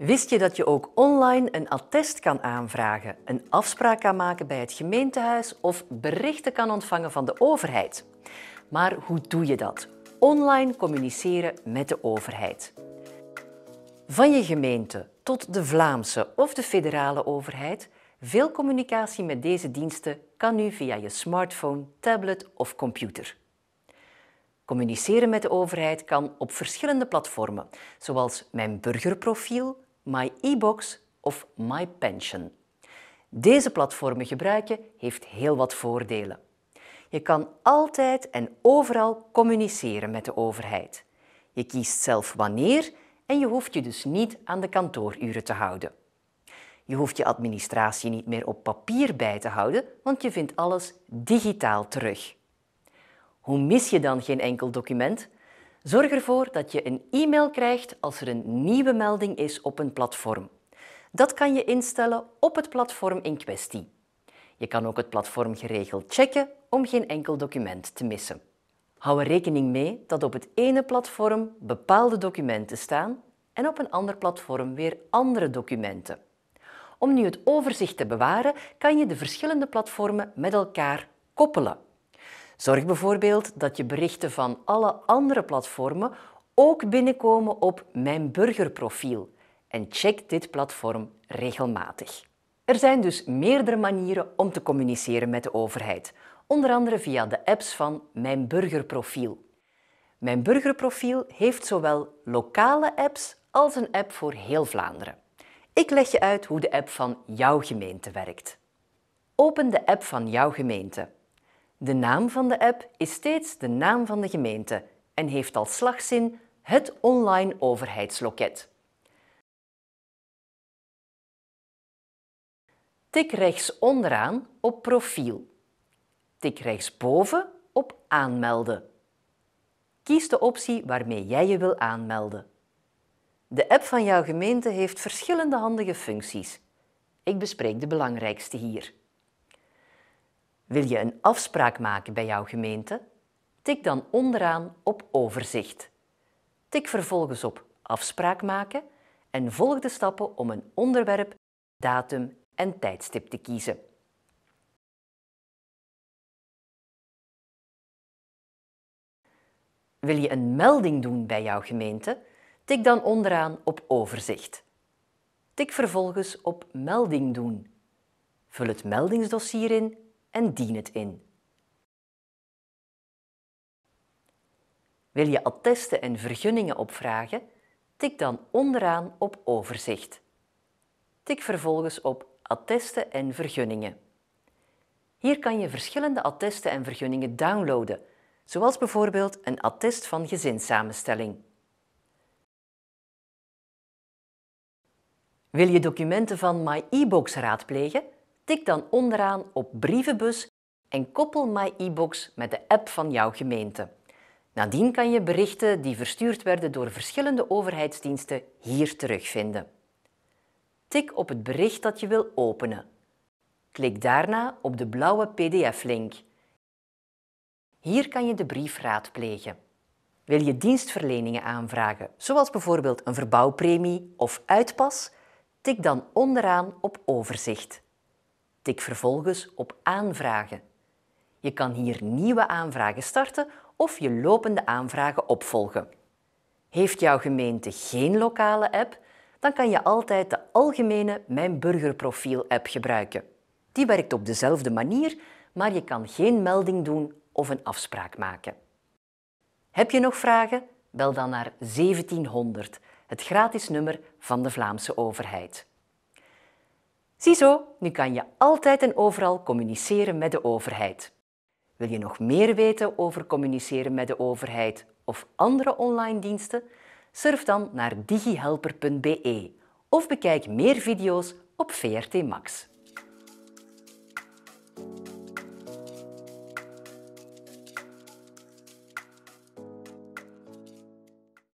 Wist je dat je ook online een attest kan aanvragen, een afspraak kan maken bij het gemeentehuis of berichten kan ontvangen van de overheid? Maar hoe doe je dat? Online communiceren met de overheid. Van je gemeente tot de Vlaamse of de federale overheid, veel communicatie met deze diensten kan nu via je smartphone, tablet of computer. Communiceren met de overheid kan op verschillende platformen, zoals Mijn Burgerprofiel, My e-box of My Pension. Deze platformen gebruiken heeft heel wat voordelen. Je kan altijd en overal communiceren met de overheid. Je kiest zelf wanneer en je hoeft je dus niet aan de kantooruren te houden. Je hoeft je administratie niet meer op papier bij te houden, want je vindt alles digitaal terug. Hoe mis je dan geen enkel document? Zorg ervoor dat je een e-mail krijgt als er een nieuwe melding is op een platform. Dat kan je instellen op het platform in kwestie. Je kan ook het platform geregeld checken om geen enkel document te missen. Hou er rekening mee dat op het ene platform bepaalde documenten staan en op een ander platform weer andere documenten. Om nu het overzicht te bewaren, kan je de verschillende platformen met elkaar koppelen. Zorg bijvoorbeeld dat je berichten van alle andere platformen ook binnenkomen op Mijn Burgerprofiel en check dit platform regelmatig. Er zijn dus meerdere manieren om te communiceren met de overheid, onder andere via de apps van Mijn Burgerprofiel. Mijn Burgerprofiel heeft zowel lokale apps als een app voor heel Vlaanderen. Ik leg je uit hoe de app van jouw gemeente werkt. Open de app van jouw gemeente de naam van de app is steeds de naam van de gemeente en heeft als slagzin het online overheidsloket. Tik rechts onderaan op profiel. Tik rechts boven op aanmelden. Kies de optie waarmee jij je wil aanmelden. De app van jouw gemeente heeft verschillende handige functies. Ik bespreek de belangrijkste hier. Wil je een afspraak maken bij jouw gemeente? Tik dan onderaan op Overzicht. Tik vervolgens op Afspraak maken en volg de stappen om een onderwerp, datum en tijdstip te kiezen. Wil je een melding doen bij jouw gemeente? Tik dan onderaan op Overzicht. Tik vervolgens op Melding doen. Vul het meldingsdossier in en dien het in. Wil je attesten en vergunningen opvragen? Tik dan onderaan op Overzicht. Tik vervolgens op Attesten en vergunningen. Hier kan je verschillende attesten en vergunningen downloaden, zoals bijvoorbeeld een attest van gezinssamenstelling. Wil je documenten van My e-box raadplegen? Tik dan onderaan op brievenbus en koppel My e-box met de app van jouw gemeente. Nadien kan je berichten die verstuurd werden door verschillende overheidsdiensten hier terugvinden. Tik op het bericht dat je wil openen. Klik daarna op de blauwe PDF-link. Hier kan je de brief raadplegen. Wil je dienstverleningen aanvragen, zoals bijvoorbeeld een verbouwpremie of uitpas? Tik dan onderaan op Overzicht. Tik vervolgens op aanvragen. Je kan hier nieuwe aanvragen starten of je lopende aanvragen opvolgen. Heeft jouw gemeente geen lokale app, dan kan je altijd de algemene Mijn Burgerprofiel-app gebruiken. Die werkt op dezelfde manier, maar je kan geen melding doen of een afspraak maken. Heb je nog vragen? Bel dan naar 1700, het gratis nummer van de Vlaamse overheid. Ziezo, nu kan je altijd en overal communiceren met de overheid. Wil je nog meer weten over communiceren met de overheid of andere online diensten? Surf dan naar digihelper.be of bekijk meer video's op VRT Max.